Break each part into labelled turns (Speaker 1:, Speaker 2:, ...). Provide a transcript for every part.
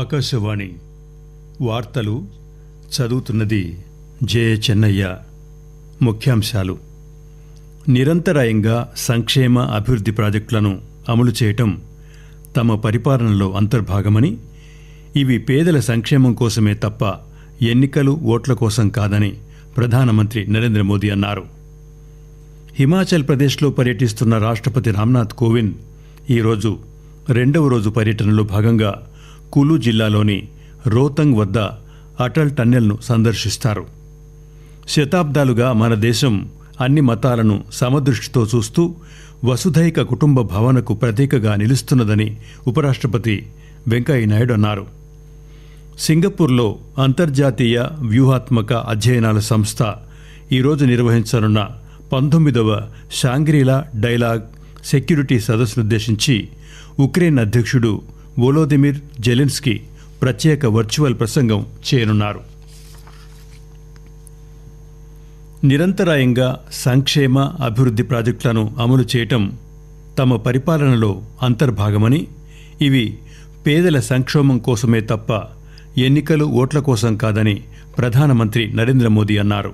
Speaker 1: ఆకాశవాణి వార్తలు చదువుతున్నది జే చెన్నయ్య ముఖ్యాంశాలు నిరంతరాయంగా సంక్షేమ అభివృద్ధి ప్రాజెక్టులను అమలు చేయటం తమ పరిపాలనలో అంతర్భాగమని ఇవి పేదల సంక్షేమం కోసమే తప్ప ఎన్నికలు ఓట్ల కోసం కాదని ప్రధానమంత్రి నరేంద్ర మోదీ అన్నారు హిమాచల్ ప్రదేశ్లో పర్యటిస్తున్న రాష్ట్రపతి రామ్నాథ్ కోవింద్ ఈరోజు రెండవ రోజు పర్యటనలో భాగంగా కులు జిల్లాలోని రోతంగ్ వద్ద అటల్ టన్నెల్ను సందర్శిస్తారు శతాబ్దాలుగా మన దేశం అన్ని మతాలను సమదృష్టితో చూస్తూ వసుధైక కుటుంబ భవనకు ప్రతీకగా నిలుస్తున్నదని ఉపరాష్ట్రపతి వెంకయ్యనాయుడు అన్నారు సింగపూర్లో అంతర్జాతీయ వ్యూహాత్మక అధ్యయనాల సంస్థ ఈరోజు నిర్వహించనున్న పంతొమ్మిదవ షాంగ్రీలా డైలాగ్ సెక్యూరిటీ సదస్సునుద్దేశించి ఉక్రెయిన్ అధ్యక్షుడు వోలోదిమిర్ జెలిన్స్కీ ప్రత్యేక వర్చువల్ ప్రసంగం చేయనున్నారు నిరంతరాయంగా సంక్షేమ అభివృద్ధి ప్రాజెక్టులను అమలు చేయటం తమ పరిపాలనలో అంతర్భాగమని ఇవి పేదల సంక్షేమం కోసమే తప్ప ఎన్నికలు ఓట్ల కోసం కాదని ప్రధానమంత్రి నరేంద్ర మోదీ అన్నారు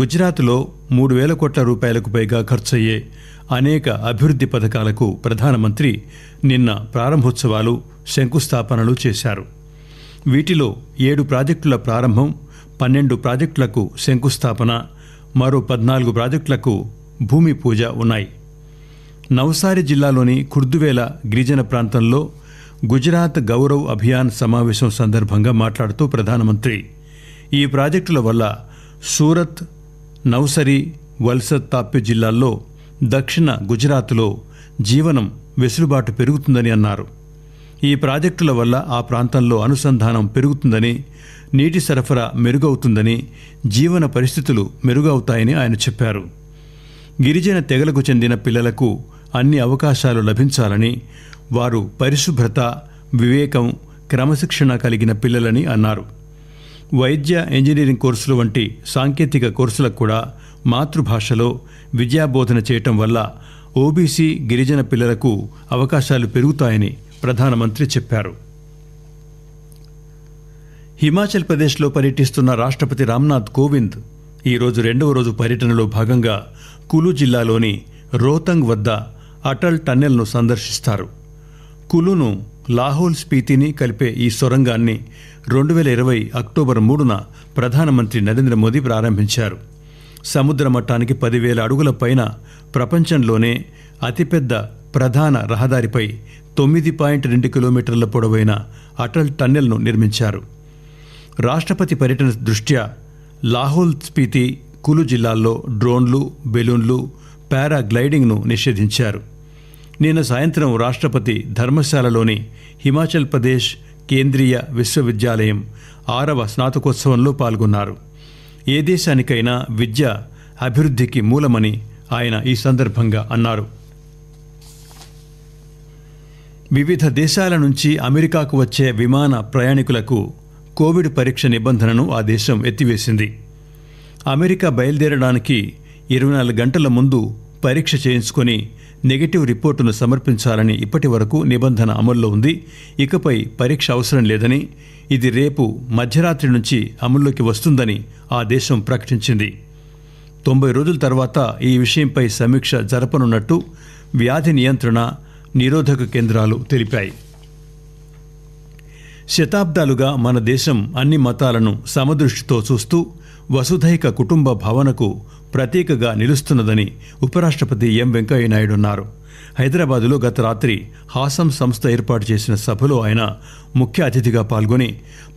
Speaker 1: గుజరాత్లో మూడు వేల కోట్ల రూపాయలకు పైగా ఖర్చయ్యే అనేక అభివృద్ధి పథకాలకు ప్రధానమంత్రి నిన్న ప్రారంభోత్సవాలు శంకుస్థాపనలు చేశారు వీటిలో ఏడు ప్రాజెక్టుల ప్రారంభం పన్నెండు ప్రాజెక్టులకు శంకుస్థాపన మరో పద్నాలుగు ప్రాజెక్టులకు భూమి పూజ ఉన్నాయి నవసారి జిల్లాలోని ఖుర్దువేల గిరిజన ప్రాంతంలో గుజరాత్ గౌరవ్ అభియాన్ సమావేశం సందర్భంగా మాట్లాడుతూ ప్రధానమంత్రి ఈ ప్రాజెక్టుల వల్ల సూరత్ నవసరి వల్సత్ తాప్య జిల్లాల్లో దక్షిణ గుజరాత్లో జీవనం వెసులుబాటు పెరుగుతుందని అన్నారు ఈ ప్రాజెక్టుల వల్ల ఆ ప్రాంతంలో అనుసంధానం పెరుగుతుందని నీటి సరఫరా మెరుగవుతుందని జీవన పరిస్థితులు మెరుగవుతాయని ఆయన చెప్పారు గిరిజన తెగలకు చెందిన పిల్లలకు అన్ని అవకాశాలు లభించాలని వారు పరిశుభ్రత వివేకం క్రమశిక్షణ కలిగిన పిల్లలని అన్నారు వైద్య ఇంజనీరింగ్ కోర్సులు వంటి సాంకేతిక కోర్సులకు కూడా మాతృభాషలో విద్యాబోధన చేయటం వల్ల ఓబీసీ గిరిజన పిల్లలకు అవకాశాలు పెరుగుతాయని ప్రధానమంత్రి చెప్పారు హిమాచల్ ప్రదేశ్లో పర్యటిస్తున్న రాష్ట్రపతి రామ్నాథ్ కోవింద్ ఈరోజు రెండవ రోజు పర్యటనలో భాగంగా కులు జిల్లాలోని రోతంగ్ వద్ద అటల్ టన్నెల్ను సందర్శిస్తారు కులును లాహోల్ స్పీతిని కలిపే ఈ సొరంగాన్ని రెండు వేల ఇరవై అక్టోబర్ మూడున ప్రధానమంత్రి నరేంద్ర మోదీ ప్రారంభించారు సముద్ర మట్టానికి పదివేల అడుగుల పైన ప్రపంచంలోనే అతిపెద్ద ప్రధాన రహదారిపై తొమ్మిది పాయింట్ రెండు కిలోమీటర్ల పొడవైన అటల్ టన్నెల్ను నిర్మించారు రాష్ట్రపతి పర్యటన దృష్ట్యా లాహోల్ స్పీతి కులు జిల్లాల్లో డ్రోన్లు బెలూన్లు పారాగ్లైడింగ్ను నిషేధించారు నిన్న సాయంత్రం రాష్ట్రపతి ధర్మశాలలోని హిమాచల్ ప్రదేశ్ కేంద్రీయ విశ్వవిద్యాలయం ఆరవ స్నాతకోత్సవంలో పాల్గొన్నారు ఏ దేశానికైనా విద్య అభివృద్ధికి మూలమని ఆయన ఈ సందర్భంగా అన్నారు వివిధ దేశాల నుంచి అమెరికాకు వచ్చే విమాన ప్రయాణికులకు కోవిడ్ పరీక్ష నిబంధనను ఆ దేశం ఎత్తివేసింది అమెరికా బయలుదేరడానికి ఇరవై నాలుగు గంటల ముందు పరీక్ష చేయించుకొని నెగటివ్ రిపోర్టును సమర్పించాలని ఇప్పటి వరకు నిబంధన అమల్లో ఉంది ఇకపై పరీక్ష అవసరం లేదని ఇది రేపు మధ్యరాత్రి నుంచి అమల్లోకి వస్తుందని ఆ దేశం ప్రకటించింది తొంభై రోజుల తర్వాత ఈ విషయంపై సమీక్ష జరపనున్నట్టు వ్యాధి నియంత్రణ నిరోధక కేంద్రాలు తెలిపాయి శతాబ్దాలుగా మన దేశం అన్ని మతాలను సమదృష్టితో చూస్తూ వసుధైక కుటుంబ భావనకు ప్రతీకగా నిలుస్తున్నదని ఉపరాష్ట్రపతి ఎం వెంకయ్యనాయుడు అన్నారు హైదరాబాదులో గత రాత్రి హాసం సంస్థ ఏర్పాటు చేసిన సభలో ఆయన ముఖ్య అతిథిగా పాల్గొని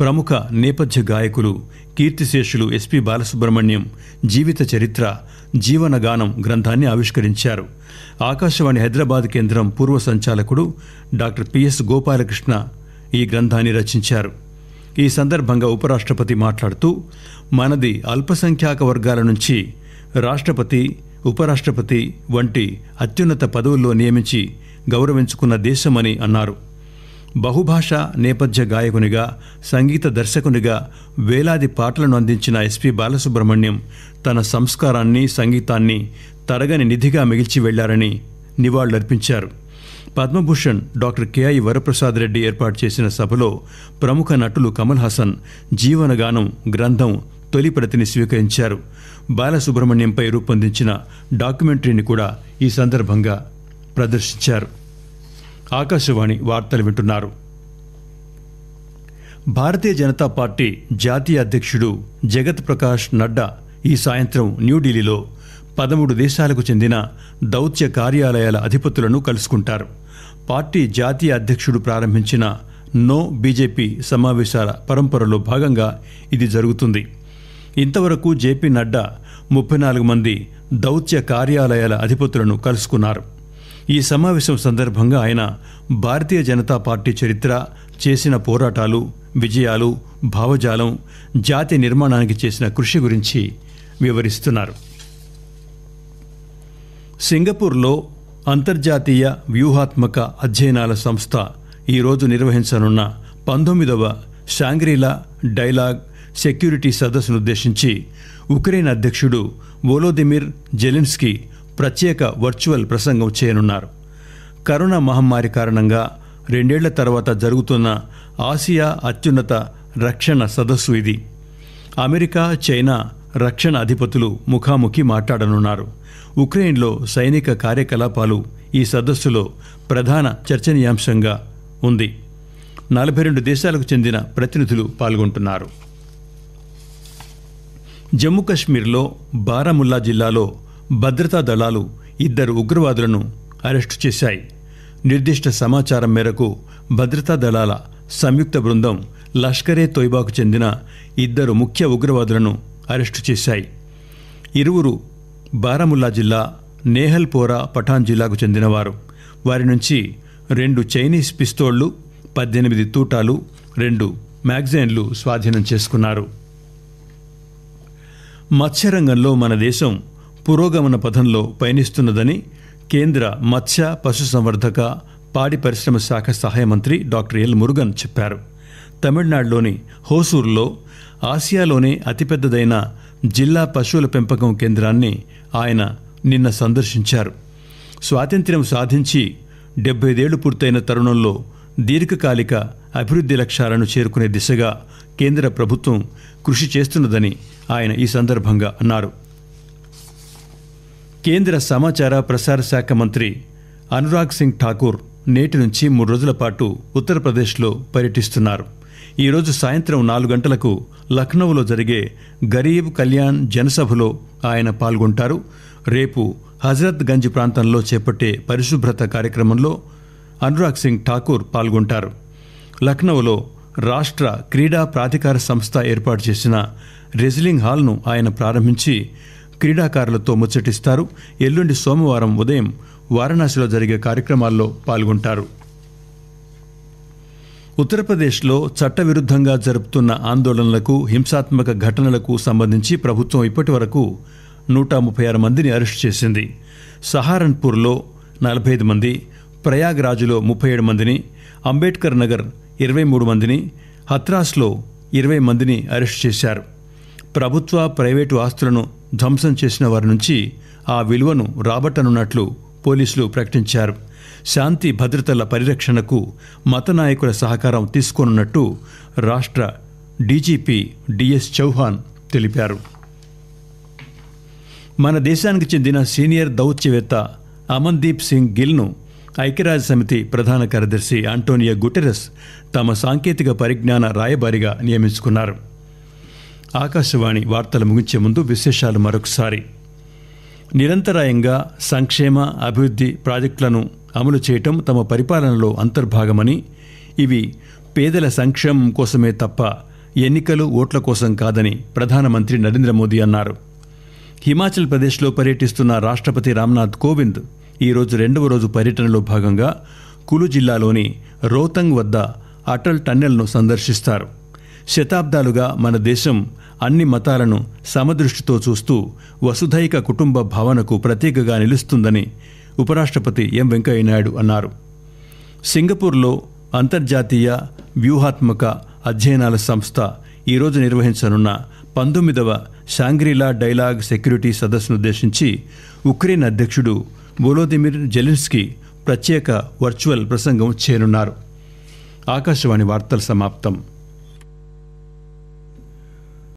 Speaker 1: ప్రముఖ నేపథ్య గాయకులు కీర్తిశేషులు ఎస్పి బాలసుబ్రహ్మణ్యం జీవిత చరిత్ర జీవనగానం గ్రంథాన్ని ఆవిష్కరించారు ఆకాశవాణి హైదరాబాద్ కేంద్రం పూర్వ సంచాలకుడు డాక్టర్ పిఎస్ గోపాలకృష్ణ ఈ గ్రంథాన్ని రచించారు ఈ సందర్భంగా ఉపరాష్ట్రపతి మాట్లాడుతూ మనది అల్పసంఖ్యాక వర్గాల నుంచి రాష్ట్రపతి ఉపరాష్ట్రపతి వంటి అత్యున్నత పదవుల్లో నియమించి గౌరవించుకున్న దేశమని అన్నారు బహుభాషా నేపథ్య గాయకునిగా సంగీత దర్శకునిగా వేలాది పాటలను అందించిన ఎస్పి బాలసుబ్రహ్మణ్యం తన సంస్కారాన్ని సంగీతాన్ని తరగని నిధిగా మిగిల్చి వెళ్లారని నివాళులర్పించారు పద్మభూషణ్ డాక్టర్ కెఐ వరప్రసాద్ రెడ్డి ఏర్పాటు చేసిన సభలో ప్రముఖ నటులు కమల్ హాసన్ జీవనగానం గ్రంథం తొలి ప్రతిని స్వీకరించారు బాలసుబ్రహ్మణ్యంపై రూపొందించిన డాక్యుమెంటరీని కూడా ఈ సందర్భంగా ప్రదర్శించారు ఆకాశవాణి వార్తలు వింటున్నారు భారతీయ జనతా పార్టీ జాతీయ అధ్యక్షుడు జగత్ ప్రకాష్ నడ్డా ఈ సాయంత్రం న్యూఢిల్లీలో పదమూడు దేశాలకు చెందిన దౌత్య కార్యాలయాల అధిపతులను కలుసుకుంటారు పార్టీ జాతీయ అధ్యక్షుడు ప్రారంభించిన నో బీజేపీ సమావేశాల పరంపరలో భాగంగా ఇది జరుగుతుంది ఇంతవరకు జేపీ నడ్డా ముప్పై నాలుగు మంది దౌత్య కార్యాలయాల అధిపతులను కలుసుకున్నారు ఈ సమావేశం సందర్భంగా ఆయన భారతీయ జనతా పార్టీ చరిత్ర చేసిన పోరాటాలు విజయాలు భావజాలం జాతి నిర్మాణానికి చేసిన కృషి గురించి వివరిస్తున్నారు సింగపూర్లో అంతర్జాతీయ వ్యూహాత్మక అధ్యయనాల సంస్థ ఈరోజు నిర్వహించనున్న పంతొమ్మిదవ షాంగ్రీలా డైలాగ్ సెక్యూరిటీ సదస్సును ఉద్దేశించి ఉక్రెయిన్ అధ్యక్షుడు వోలోదిమిర్ జెలిన్స్కి ప్రత్యేక వర్చువల్ ప్రసంగం చేయనున్నారు కరోనా మహమ్మారి కారణంగా రెండేళ్ల తర్వాత జరుగుతున్న ఆసియా అత్యున్నత రక్షణ సదస్సు ఇది అమెరికా చైనా రక్షణ అధిపతులు ముఖాముఖి మాట్లాడనున్నారు ఉక్రెయిన్లో సైనిక కార్యకలాపాలు ఈ సదస్సులో ప్రధాన చర్చనీయాంశంగా ఉంది నలభై రెండు దేశాలకు చెందిన ప్రతినిధులు పాల్గొంటున్నారు జమ్మూ బారాముల్లా జిల్లాలో భద్రతా దళాలు ఇద్దరు ఉగ్రవాదులను అరెస్టు చేశాయి నిర్దిష్ట సమాచారం మేరకు భద్రతా దళాల సంయుక్త బృందం లష్కరే తొయ్బాకు చెందిన ఇద్దరు ముఖ్య ఉగ్రవాదులను అరెస్టు చేశాయి ఇరువురు బారాముల్లా జిల్లా నేహల్పోరా పఠాన్ జిల్లాకు చెందినవారు వారి నుంచి రెండు చైనీస్ పిస్తోళ్లు పద్దెనిమిది తూటాలు రెండు మ్యాగజైన్లు స్వాధీనం చేసుకున్నారు మత్స్యరంగంలో మన దేశం పురోగమన పథంలో పయనిస్తున్నదని కేంద్ర మత్స్య పశుసంవర్ధక పాడి పరిశ్రమ శాఖ సహాయ మంత్రి డాక్టర్ ఎల్ మురుగన్ చెప్పారు తమిళనాడులోని హోసూరులో ఆసియాలోనే అతిపెద్దదైన జిల్లా పశువుల పెంపకం కేంద్రాన్ని ఆయన నిన్న సందర్శించారు స్వాతంత్ర్యం సాధించి డెబ్బైదేళ్లు పూర్తయిన తరుణంలో దీర్ఘకాలిక అభివృద్ధి లక్ష్యాలను చేరుకునే దిశగా కేంద్ర ప్రభుత్వం కృషి చేస్తున్నదని ఆయన ఈ సందర్భంగా అన్నారు కేంద్ర సమాచార ప్రసార శాఖ మంత్రి అనురాగ్ సింగ్ ఠాకూర్ నేటి నుంచి మూడు రోజుల పాటు ఉత్తరప్రదేశ్లో పర్యటిస్తున్నారు ఈరోజు సాయంత్రం నాలుగు గంటలకు లక్నౌలో జరిగే గరీబ్ కళ్యాణ్ జనసభలో ఆయన పాల్గొంటారు రేపు హజరత్ గంజ్ ప్రాంతంలో చేపట్టే పరిశుభ్రత కార్యక్రమంలో అనురాగ్ సింగ్ ఠాకూర్ పాల్గొంటారు లక్నౌలో రాష్ట్ర క్రీడా ప్రాధికార సంస్థ ఏర్పాటు చేసిన రెజ్లింగ్ హాల్ను ఆయన ప్రారంభించి క్రీడాకారులతో ముచ్చటిస్తారు ఎల్లుండి సోమవారం ఉదయం వారణాసిలో జరిగే కార్యక్రమాల్లో పాల్గొంటారు ఉత్తరప్రదేశ్లో చట్టవిరుద్ధంగా జరుపుతున్న ఆందోళనలకు హింసాత్మక ఘటనలకు సంబంధించి ప్రభుత్వం ఇప్పటి వరకు నూట ముప్పై ఆరు మందిని అరెస్టు చేసింది సహారన్పూర్లో నలభై ఐదు మంది ప్రయాగ్రాజ్లో ముప్పై ఏడు మందిని అంబేద్కర్ నగర్ ఇరవై మూడు మందిని హత్రాస్లో ఇరవై మందిని అరెస్టు చేశారు ప్రభుత్వ ప్రైవేటు ఆస్తులను ధ్వంసం చేసిన వారి నుంచి ఆ విలువను రాబట్టనున్నట్లు పోలీసులు ప్రకటించారు శాంతి భద్రతల పరిరక్షణకు మత నాయకుల సహకారం తీసుకోనున్నట్టు రాష్ట్ర డీజీపీ డిఎస్ చౌహాన్ తెలిపారు మన దేశానికి చెందిన సీనియర్ దౌత్యవేత్త అమన్దీప్ సింగ్ గిల్ను ఐక్యరాజ్య సమితి ప్రధాన కార్యదర్శి ఆంటోనియో గుటెరస్ తమ సాంకేతిక పరిజ్ఞాన రాయబారిగా నియమించుకున్నారు ఆకాశవాణి వార్తలు ముగించే ముందు విశేషాలు మరొకసారి నిరంతరాయంగా సంక్షేమ అభివృద్ధి ప్రాజెక్టులను అమలు చేయటం తమ పరిపాలనలో అంతర్భాగమని ఇవి పేదల సంక్షేమం కోసమే తప్ప ఎన్నికలు ఓట్ల కోసం కాదని ప్రధానమంత్రి నరేంద్ర మోదీ అన్నారు హిమాచల్ ప్రదేశ్లో పర్యటిస్తున్న రాష్ట్రపతి రామ్నాథ్ కోవింద్ ఈరోజు రెండవ రోజు పర్యటనలో భాగంగా కులు జిల్లాలోని రోతంగ్ వద్ద అటల్ టన్నెల్ను సందర్శిస్తారు శతాబ్దాలుగా మన దేశం అన్ని మతాలను సమదృష్టితో చూస్తూ వసుధైక కుటుంబ భావనకు ప్రతీకగా నిలుస్తుందని ఉపరాష్ట్రపతి ఎం వెంకయ్యనాయుడు అన్నారు సింగపూర్లో అంతర్జాతీయ వ్యూహాత్మక అధ్యయనాల సంస్థ ఈరోజు నిర్వహించనున్న పంతొమ్మిదవ షాంగ్రీలా డైలాగ్ సెక్యూరిటీ సదస్సును ఉద్దేశించి ఉక్రెయిన్ అధ్యక్షుడు వోలోదిమిర్ జెలిన్స్కీ ప్రత్యేక వర్చువల్ ప్రసంగం చేయనున్నారు ఆకాశవాణి వార్తలు సమాప్తం